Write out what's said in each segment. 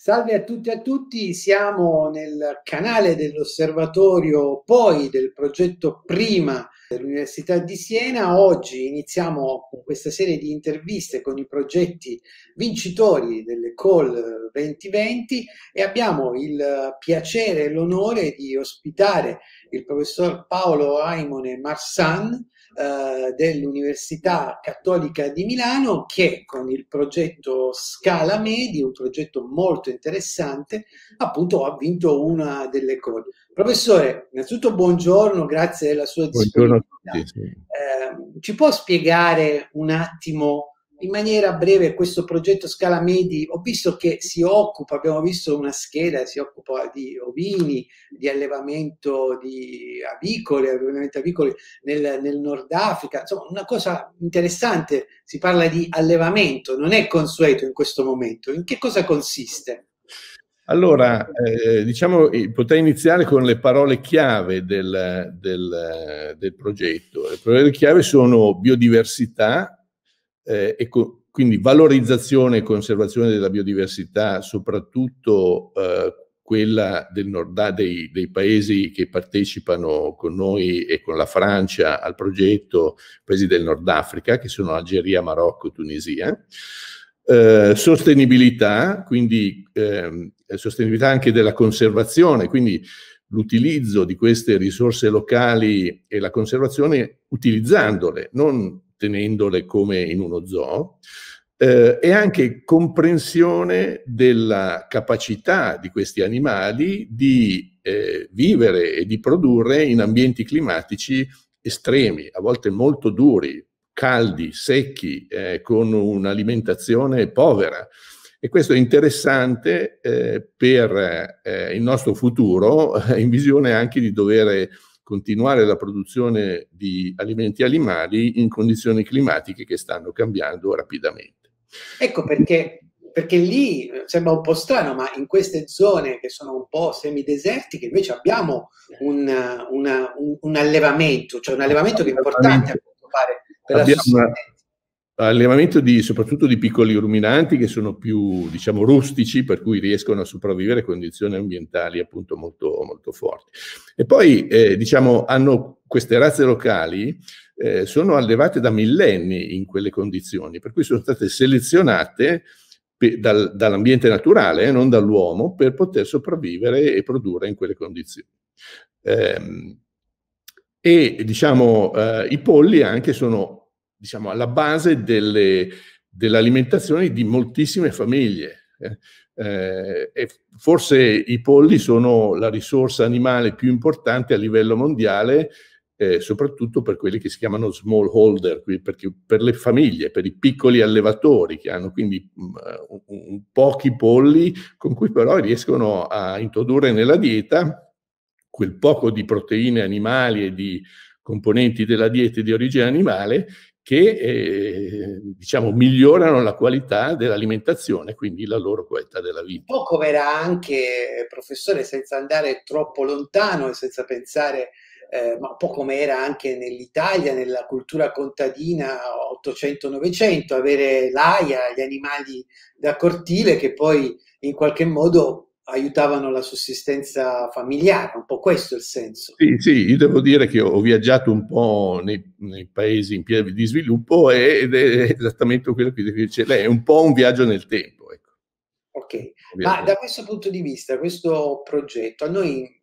Salve a tutti e a tutti, siamo nel canale dell'osservatorio poi del progetto Prima dell'Università di Siena. Oggi iniziamo con questa serie di interviste con i progetti vincitori delle Call 2020 e abbiamo il piacere e l'onore di ospitare il professor Paolo Aimone Marsan, eh, dell'Università Cattolica di Milano che con il progetto Scala Medi, un progetto molto interessante, appunto ha vinto una delle cose. Professore, innanzitutto buongiorno, grazie della sua disponibilità. Tutti, sì. eh, ci può spiegare un attimo in maniera breve questo progetto Scala Medi, ho visto che si occupa, abbiamo visto una scheda, si occupa di ovini, di allevamento di avicoli, allevamento avicole nel, nel, Nord Africa, insomma una cosa interessante, si parla di allevamento, non è consueto in questo momento, in che cosa consiste? Allora, eh, diciamo, potrei iniziare con le parole chiave del, del, del progetto. Le parole chiave sono biodiversità, eh, e co- quindi valorizzazione e conservazione della biodiversità, soprattutto eh, quella del nord, dei, dei, paesi che partecipano con noi e con la Francia al progetto, paesi del Nord Africa, che sono Algeria, Marocco, Tunisia. Eh, sostenibilità, quindi eh, sostenibilità anche della conservazione, quindi l'utilizzo di queste risorse locali e la conservazione utilizzandole, non tenendole come in uno zoo, eh, e anche comprensione della capacità di questi animali di eh, vivere e di produrre in ambienti climatici estremi, a volte molto duri, caldi, secchi, eh, con un'alimentazione povera. E questo è interessante eh, per eh, il nostro futuro, in visione anche di dover continuare la produzione di alimenti animali in condizioni climatiche che stanno cambiando rapidamente. Ecco perché, perché lì eh, sembra un po' strano, ma in queste zone che sono un po' semidesertiche invece abbiamo un, una, un, un allevamento, cioè un allevamento che è importante a quanto pare per abbiamo la allevamento di, soprattutto di piccoli ruminanti che sono più diciamo, rustici, per cui riescono a sopravvivere a condizioni ambientali appunto molto, molto forti. E poi eh, diciamo, hanno queste razze locali eh, sono allevate da millenni in quelle condizioni, per cui sono state selezionate dal, dall'ambiente naturale, eh, non dall'uomo, per poter sopravvivere e produrre in quelle condizioni. Ehm, e diciamo, eh, i polli anche sono diciamo, alla base delle, dell'alimentazione di moltissime famiglie. Eh. eh, e forse i polli sono la risorsa animale più importante a livello mondiale, eh, soprattutto per quelli che si chiamano smallholder, per le famiglie, per i piccoli allevatori che hanno quindi mh, mm, un, pochi polli con cui però riescono a introdurre nella dieta quel poco di proteine animali e di componenti della dieta di origine animale che eh, diciamo, migliorano la qualità dell'alimentazione, quindi la loro qualità della vita. Un po' come era anche, professore, senza andare troppo lontano e senza pensare eh, ma un po' come era anche nell'Italia, nella cultura contadina 800-900, avere l'aia, gli animali da cortile che poi in qualche modo aiutavano la sussistenza familiare, un po' questo è il senso. Sì, sì, io devo dire che ho viaggiato un po' nei, nei paesi in via di sviluppo ed è esattamente quello che dice lei, è un po' un viaggio nel tempo. Ecco. Ok, ma da questo punto di vista, questo progetto a noi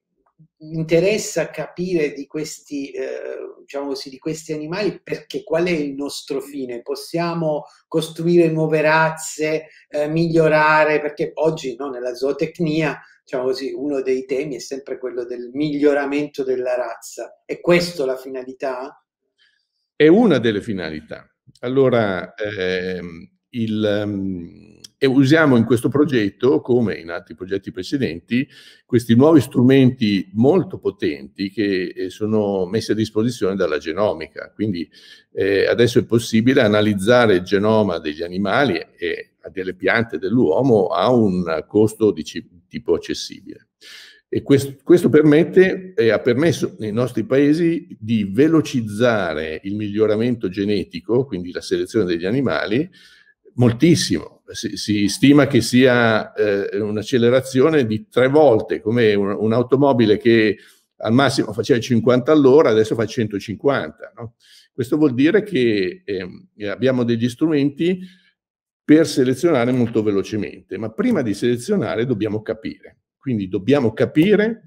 interessa capire di questi, eh, diciamo così, di questi animali perché qual è il nostro fine? Possiamo costruire nuove razze, eh, migliorare, perché oggi no, nella zootecnia diciamo così, uno dei temi è sempre quello del miglioramento della razza. È questa la finalità? È una delle finalità. Allora, ehm, il... Um e usiamo in questo progetto, come in altri progetti precedenti, questi nuovi strumenti molto potenti che eh, sono messi a disposizione dalla genomica. Quindi eh, adesso è possibile analizzare il genoma degli animali e delle piante dell'uomo a un costo di tipo accessibile. E questo, questo permette e eh, ha permesso nei nostri paesi di velocizzare il miglioramento genetico, quindi la selezione degli animali, moltissimo. Si, si stima che sia eh, un'accelerazione di tre volte, come un, un'automobile che al massimo faceva 50 all'ora, adesso fa 150. No? Questo vuol dire che ehm, eh, abbiamo degli strumenti per selezionare molto velocemente, ma prima di selezionare dobbiamo capire. Quindi dobbiamo capire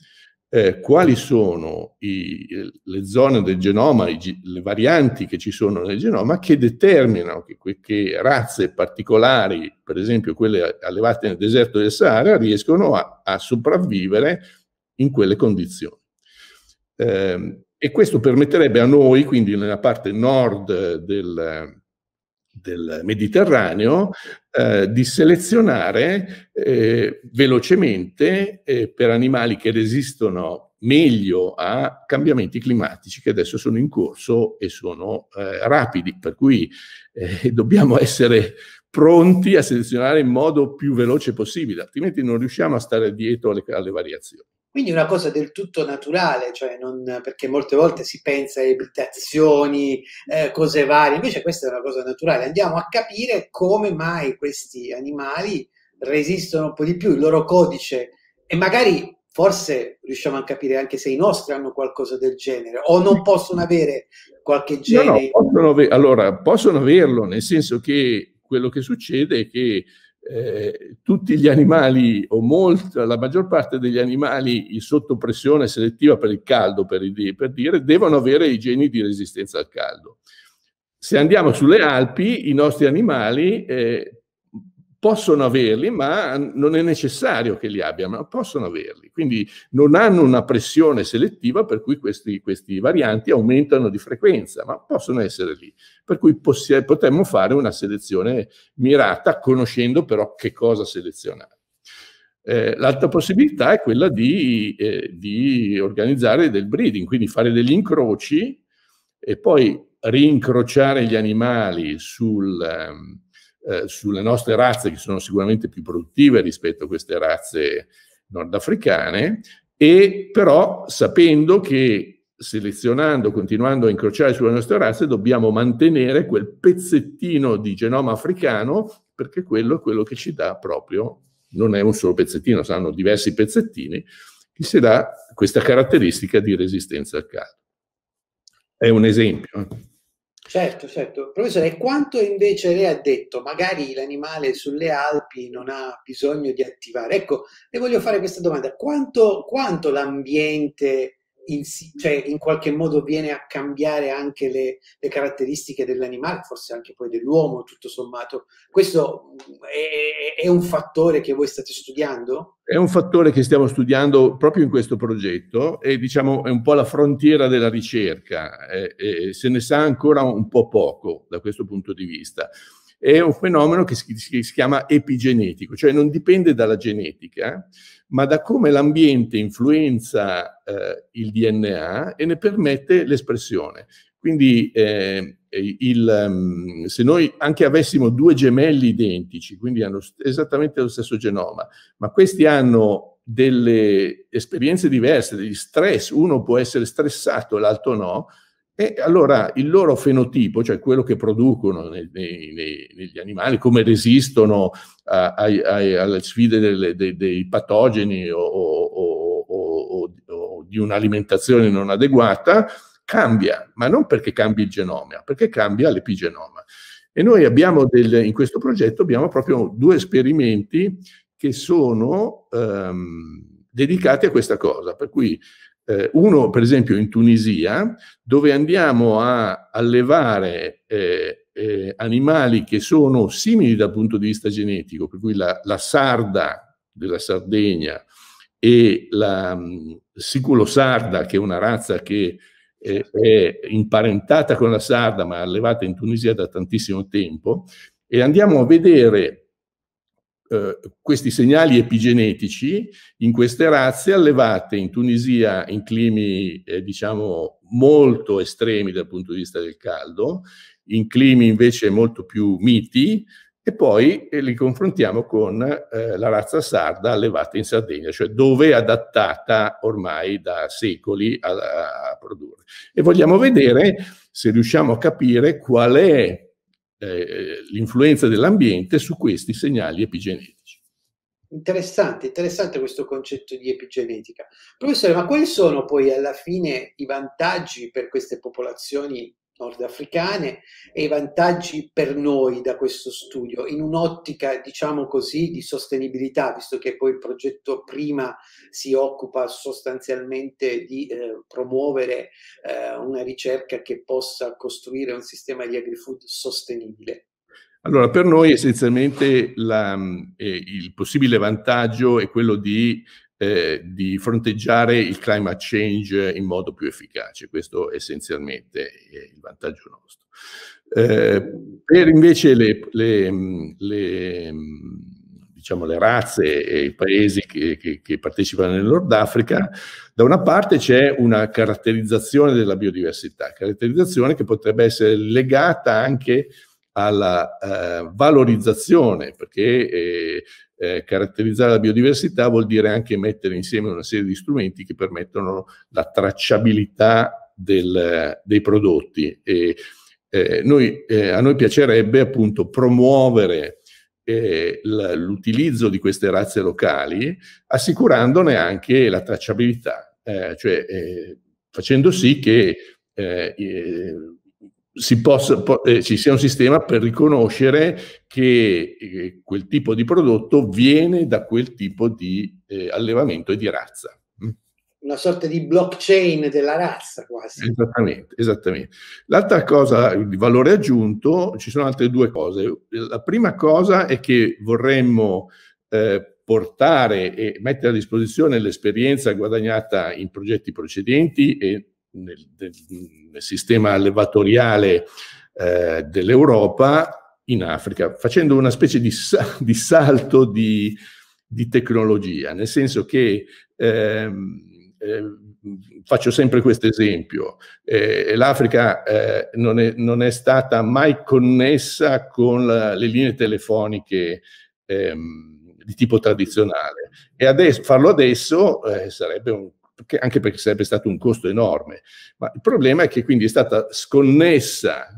eh, quali sono i, le zone del genoma, i, le varianti che ci sono nel genoma che determinano che, che, razze particolari, per esempio quelle allevate nel deserto del Sahara, riescono a, a sopravvivere in quelle condizioni. Eh, e questo permetterebbe a noi, quindi nella parte nord del, del Mediterraneo eh, di selezionare eh, velocemente eh, per animali che resistono meglio a cambiamenti climatici che adesso sono in corso e sono eh, rapidi, per cui eh, dobbiamo essere pronti a selezionare in modo più veloce possibile, altrimenti non riusciamo a stare dietro alle, alle variazioni. Quindi una cosa del tutto naturale, cioè non, perché molte volte si pensa a abitazioni, eh, cose varie, invece questa è una cosa naturale. Andiamo a capire come mai questi animali resistono un po' di più, il loro codice e magari forse riusciamo a capire anche se i nostri hanno qualcosa del genere o non possono avere qualche genere. No, no, possono, allora, possono averlo, nel senso che quello che succede è che eh, tutti gli animali, o molta, la maggior parte degli animali sotto pressione selettiva per il caldo, per, il, per dire, devono avere i geni di resistenza al caldo. Se andiamo sulle Alpi, i nostri animali eh, possono averli, ma non è necessario che li abbiano, ma possono averli. Quindi non hanno una pressione selettiva per cui questi, questi varianti aumentano di frequenza, ma possono essere lì. Per cui possi- potremmo fare una selezione mirata, conoscendo però che cosa selezionare. Eh, l'altra possibilità è quella di, eh, di organizzare del breeding, quindi fare degli incroci e poi rincrociare gli animali sul... Um, eh, sulle nostre razze che sono sicuramente più produttive rispetto a queste razze nordafricane, e però sapendo che selezionando, continuando a incrociare sulle nostre razze, dobbiamo mantenere quel pezzettino di genoma africano perché quello è quello che ci dà proprio, non è un solo pezzettino, saranno diversi pezzettini, che si dà questa caratteristica di resistenza al caldo. È un esempio. Eh. Certo, certo. Professore, quanto invece lei ha detto, magari l'animale sulle Alpi non ha bisogno di attivare? Ecco, le voglio fare questa domanda. Quanto, quanto l'ambiente in, cioè, in qualche modo viene a cambiare anche le, le, caratteristiche dell'animale, forse anche poi dell'uomo, tutto sommato. Questo mm, è, è un fattore che voi state studiando? È un fattore che stiamo studiando proprio in questo progetto e diciamo è un po' la frontiera della ricerca, eh, eh, se ne sa ancora un po' poco da questo punto di vista è un fenomeno che si, si, si chiama epigenetico, cioè non dipende dalla genetica, ma da come l'ambiente influenza eh, il DNA e ne permette l'espressione. Quindi eh, il, mm, se noi anche avessimo due gemelli identici, quindi hanno esattamente lo stesso genoma, ma questi hanno delle esperienze diverse, degli stress, uno può essere stressato e l'altro no, e allora il loro fenotipo, cioè quello che producono nei, nei, nei, negli animali, come resistono a, ai, ai, alle sfide delle, dei, dei, patogeni o, o, o, o di un'alimentazione non adeguata, cambia, ma non perché cambi il genoma, perché cambia l'epigenoma. E noi abbiamo del, in questo progetto abbiamo proprio due esperimenti che sono ehm, dedicati a questa cosa, per cui eh, uno, per esempio, in Tunisia, dove andiamo a allevare eh, eh, animali che sono simili dal punto di vista genetico, per cui la, la sarda della Sardegna e la mh, mm, siculo sarda, che è una razza che eh, certo. è imparentata con la sarda, ma allevata in Tunisia da tantissimo tempo, e andiamo a vedere eh, questi segnali epigenetici in queste razze allevate in Tunisia in climi eh, diciamo molto estremi dal punto di vista del caldo, in climi invece molto più miti e poi eh, li confrontiamo con eh, la razza sarda allevata in Sardegna, cioè dove è adattata ormai da secoli a, a produrre. E vogliamo vedere se riusciamo a capire qual è eh, l'influenza dell'ambiente su questi segnali epigenetici. Interessante, interessante questo concetto di epigenetica. Professore, ma quali sono poi alla fine i vantaggi per queste popolazioni nordafricane e i vantaggi per noi da questo studio in un'ottica diciamo così di sostenibilità visto che poi il progetto prima si occupa sostanzialmente di eh, promuovere eh, una ricerca che possa costruire un sistema di agri-food sostenibile. Allora, per noi essenzialmente la, eh, il possibile vantaggio è quello di eh, di fronteggiare il climate change in modo più efficace. Questo essenzialmente è il vantaggio nostro. Eh, per invece le, le, le, diciamo, le, razze e i paesi che, che, che partecipano nel Nord Africa, da una parte c'è una caratterizzazione della biodiversità, caratterizzazione che potrebbe essere legata anche alla eh, valorizzazione, perché eh, eh, caratterizzare la biodiversità vuol dire anche mettere insieme una serie di strumenti che permettono la tracciabilità del, dei prodotti. E, eh, noi, eh, a noi piacerebbe appunto promuovere eh, l'utilizzo di queste razze locali assicurandone anche la tracciabilità, eh, cioè eh, facendo sì che si possa, po- eh, ci sia un sistema per riconoscere che eh, quel tipo di prodotto viene da quel tipo di eh, allevamento e di razza. Mm. Una sorta di blockchain della razza quasi. Esattamente, esattamente. L'altra cosa di valore aggiunto, ci sono altre due cose. La prima cosa è che vorremmo eh, portare e mettere a disposizione l'esperienza guadagnata in progetti precedenti e nel, nel sistema allevatoriale eh, dell'Europa in Africa, facendo una specie di, di salto di, di, tecnologia, nel senso che ehm, eh, faccio sempre questo esempio, eh, l'Africa eh, non, non, è, stata mai connessa con la, le linee telefoniche ehm, di tipo tradizionale e adesso, farlo adesso eh, sarebbe un anche perché sarebbe stato un costo enorme. Ma il problema è che quindi è stata sconnessa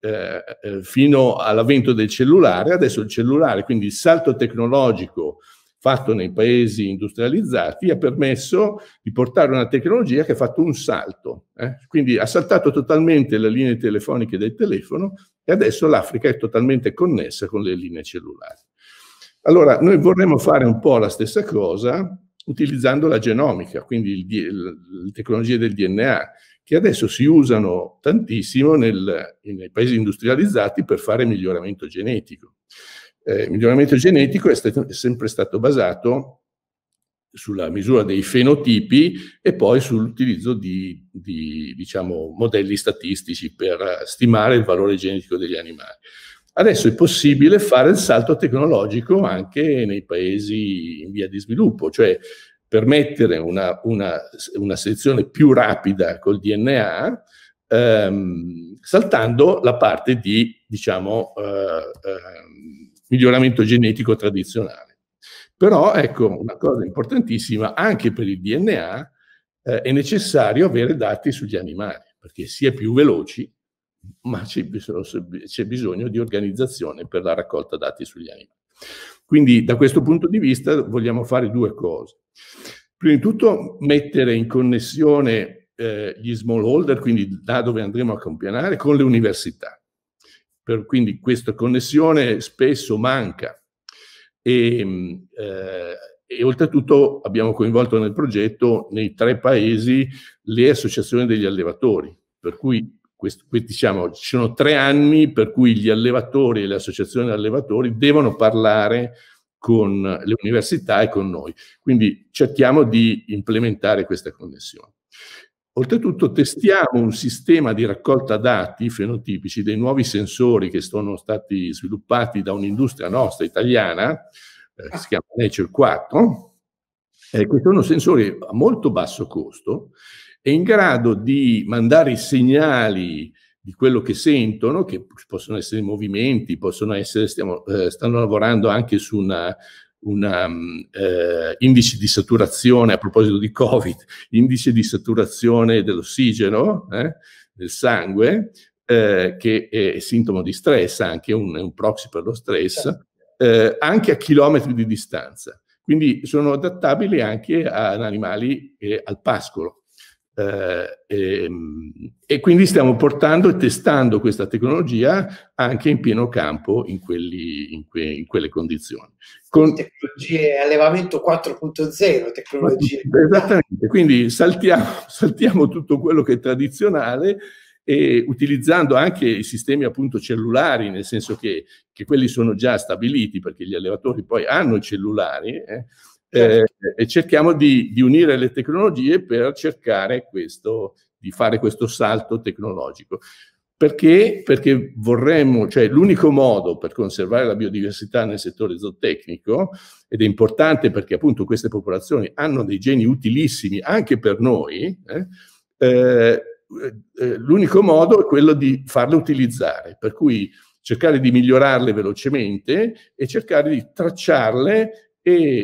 eh, eh, fino all'avvento del cellulare, adesso il cellulare, quindi il salto tecnologico fatto nei paesi industrializzati ha permesso di portare una tecnologia che ha fatto un salto, eh? quindi ha saltato totalmente le linee telefoniche del telefono e adesso l'Africa è totalmente connessa con le linee cellulari. Allora, noi vorremmo fare un po' la stessa cosa utilizzando la genomica, quindi le tecnologie del DNA, che adesso si usano tantissimo nel, nei paesi industrializzati per fare miglioramento genetico. Eh, il miglioramento genetico è, stato, è sempre stato basato sulla misura dei fenotipi e poi sull'utilizzo di, di diciamo, modelli statistici per stimare il valore genetico degli animali. Adesso è possibile fare il salto tecnologico anche nei paesi in via di sviluppo, cioè permettere una, una, una selezione più rapida col DNA ehm, saltando la parte di diciamo, eh, eh, miglioramento genetico tradizionale. Però ecco una cosa importantissima, anche per il DNA eh, è necessario avere dati sugli animali, perché si è più veloci ma c'è bisogno di organizzazione per la raccolta dati sugli animali. Quindi da questo punto di vista vogliamo fare due cose. Prima di tutto mettere in connessione eh, gli smallholder, quindi da dove andremo a campionare, con le università. Per, quindi questa connessione spesso manca e, ehm, eh, e oltretutto abbiamo coinvolto nel progetto nei tre paesi le associazioni degli allevatori, per cui questi, diciamo, ci sono tre anni per cui gli allevatori e le associazioni di allevatori devono parlare con le università e con noi. Quindi cerchiamo di implementare questa connessione. Oltretutto testiamo un sistema di raccolta dati fenotipici dei nuovi sensori che sono stati sviluppati da un'industria nostra italiana, eh, che si chiama Nature 4. Eh, questi sono sensori a molto basso costo è in grado di mandare i segnali di quello che sentono, che possono essere movimenti, possono essere, stiamo, eh, stanno lavorando anche su un mm, eh, indice di saturazione, a proposito di Covid, indice di saturazione dell'ossigeno eh, nel sangue, eh, che è sintomo di stress, anche un, un proxy per lo stress, certo. eh, anche a chilometri di distanza. Quindi sono adattabili anche ad animali eh, al pascolo. Eh, e, ehm, e, quindi stiamo portando e testando questa tecnologia anche in pieno campo in, quelli, in, que, in quelle condizioni. Con... Tecnologie allevamento 4.0, tecnologie. Esattamente, quindi saltiamo, saltiamo, tutto quello che è tradizionale e utilizzando anche i sistemi appunto cellulari, nel senso che, che quelli sono già stabiliti perché gli allevatori poi hanno i cellulari. Eh, Certo. eh, e cerchiamo di, di, unire le tecnologie per cercare questo, di fare questo salto tecnologico. Perché? Perché vorremmo, cioè l'unico modo per conservare la biodiversità nel settore zootecnico, ed è importante perché appunto queste popolazioni hanno dei geni utilissimi anche per noi, eh, eh, eh l'unico modo è quello di farle utilizzare, per cui cercare di migliorarle velocemente e cercare di tracciarle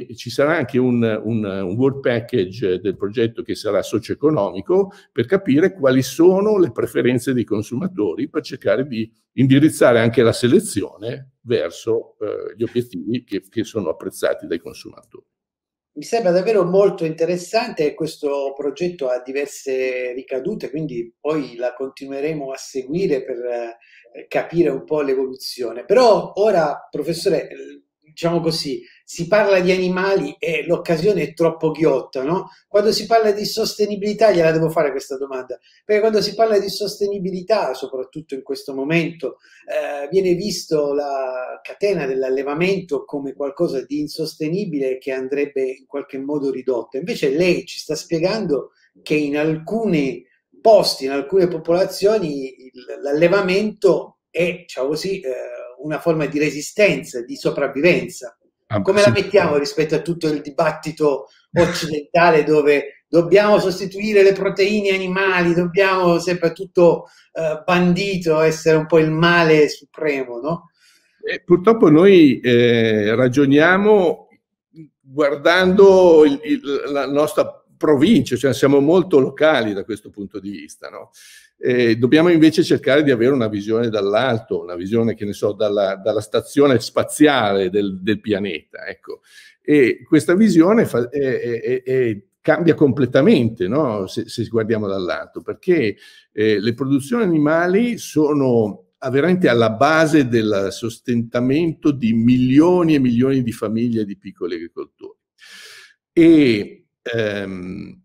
e ci sarà anche un, un, un work package del progetto che sarà socio-economico per capire quali sono le preferenze dei consumatori per cercare di indirizzare anche la selezione verso eh, gli obiettivi che, che sono apprezzati dai consumatori. Mi sembra davvero molto interessante questo progetto ha diverse ricadute, quindi poi la continueremo a seguire per eh, capire un po' l'evoluzione. Però ora, professore, eh, diciamo così, si parla di animali e l'occasione è troppo ghiotta, no? Quando si parla di sostenibilità, gliela devo fare questa domanda, perché quando si parla di sostenibilità, soprattutto in questo momento, eh, viene visto la catena dell'allevamento come qualcosa di insostenibile che andrebbe in qualche modo ridotta. Invece lei ci sta spiegando che in alcuni posti, in alcune popolazioni, l'allevamento è, diciamo così, eh, una forma di resistenza, di sopravvivenza. Ah, Come la mettiamo rispetto a tutto il dibattito occidentale dove dobbiamo sostituire le proteine animali, dobbiamo sempre tutto eh, bandito, essere un po' il male supremo, no? E eh, purtroppo noi eh, ragioniamo guardando il, il, la nostra provincia, cioè siamo molto locali da questo punto di vista, no? Eh, dobbiamo invece cercare di avere una visione dall'alto, una visione, che ne so, dalla, dalla stazione spaziale del, del pianeta. Ecco. E questa visione fa, è, è, è, cambia completamente no? se, se, guardiamo dall'alto, perché eh, le produzioni animali sono veramente alla base del sostentamento di milioni e milioni di famiglie di piccoli agricoltori. E ehm,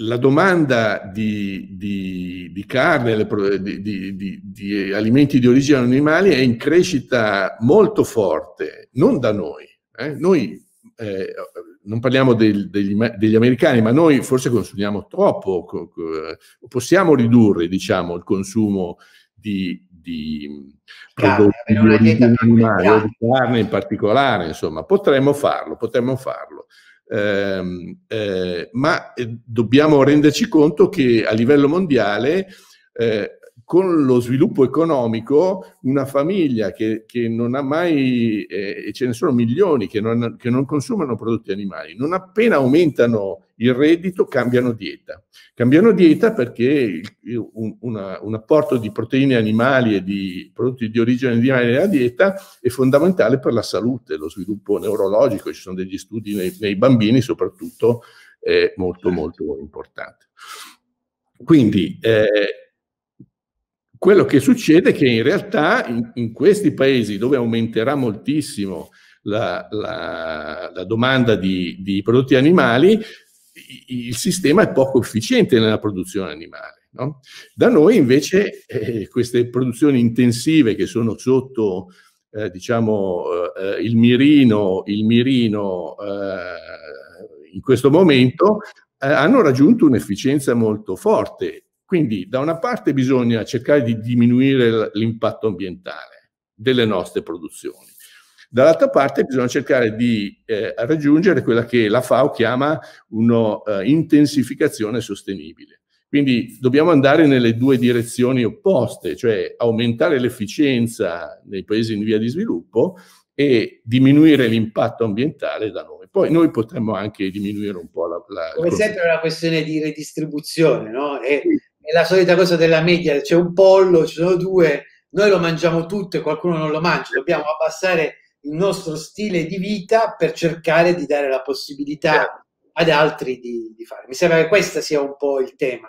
la domanda di, di, di carne, di, di, alimenti di origine animale è in crescita molto forte, non da noi. Eh? Noi eh, non parliamo del, degli, degli, americani, ma noi forse consumiamo troppo, possiamo ridurre diciamo, il consumo di, prodotti carne, di origine animale, di carne in particolare, insomma, potremmo farlo, potremmo farlo Ehm, eh, ma eh, dobbiamo renderci conto che a livello mondiale eh, con lo sviluppo economico una famiglia che, che non ha mai, eh, e ce ne sono milioni, che non, che non, consumano prodotti animali, non appena aumentano il reddito cambiano dieta. Cambiano dieta perché un, una, un apporto di proteine animali e di prodotti di origine animale nella dieta è fondamentale per la salute, lo sviluppo neurologico, ci sono degli studi nei, nei bambini soprattutto eh, molto molto importanti. Quindi eh, quello che succede è che in realtà in, in questi paesi dove aumenterà moltissimo la, la, la domanda di, di, prodotti animali, il sistema è poco efficiente nella produzione animale. No? Da noi invece eh, queste produzioni intensive che sono sotto eh, diciamo, eh, eh il mirino, il mirino eh, in questo momento eh, hanno raggiunto un'efficienza molto forte quindi da una parte bisogna cercare di diminuire l'impatto ambientale delle nostre produzioni, dall'altra parte bisogna cercare di eh, raggiungere quella che la FAO chiama un'intensificazione eh, sostenibile. Quindi dobbiamo andare nelle due direzioni opposte, cioè aumentare l'efficienza nei paesi in via di sviluppo e diminuire l'impatto ambientale da noi. Poi noi potremmo anche diminuire un po' la... la Come sempre è una questione di redistribuzione, no? E sì è la solita cosa della media, c'è un pollo, ci sono due, noi lo mangiamo tutto e qualcuno non lo mangia, dobbiamo abbassare il nostro stile di vita per cercare di dare la possibilità certo. ad altri di, di fare. Mi sembra che questo sia un po' il tema.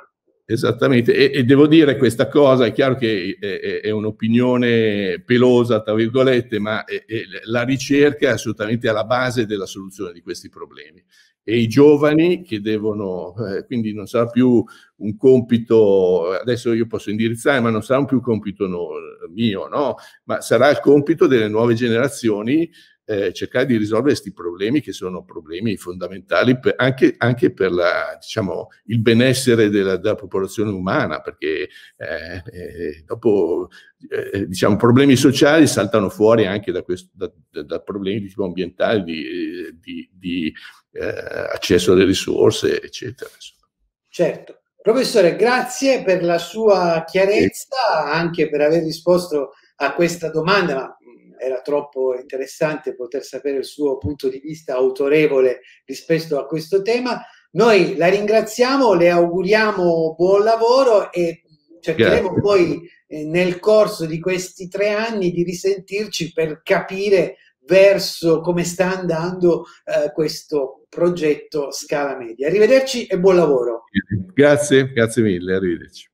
Esattamente, e, e, devo dire questa cosa, è chiaro che è, è, è un'opinione pelosa, tra virgolette, ma è, la ricerca è assolutamente alla base della soluzione di questi problemi. E i giovani che devono, eh, quindi non sarà più un compito, adesso io posso indirizzare, ma non sarà più un compito no, mio, no? ma sarà il compito delle nuove generazioni eh, cercare di risolvere questi problemi che sono problemi fondamentali per, anche, anche, per la, diciamo, il benessere della, della, popolazione umana, perché eh, eh dopo eh, diciamo, problemi sociali saltano fuori anche da, questo, da, da problemi di tipo ambientale, di, di, di eh, accesso alle risorse, eccetera. Certo. Professore, grazie per la sua chiarezza, anche per aver risposto a questa domanda, ma era troppo interessante poter sapere il suo punto di vista autorevole rispetto a questo tema. Noi la ringraziamo, le auguriamo buon lavoro e cercheremo Grazie. poi eh, nel corso di questi tre anni di risentirci per capire verso come sta andando eh, questo progetto Scala Media. Arrivederci e buon lavoro. Grazie, grazie mille, arrivederci.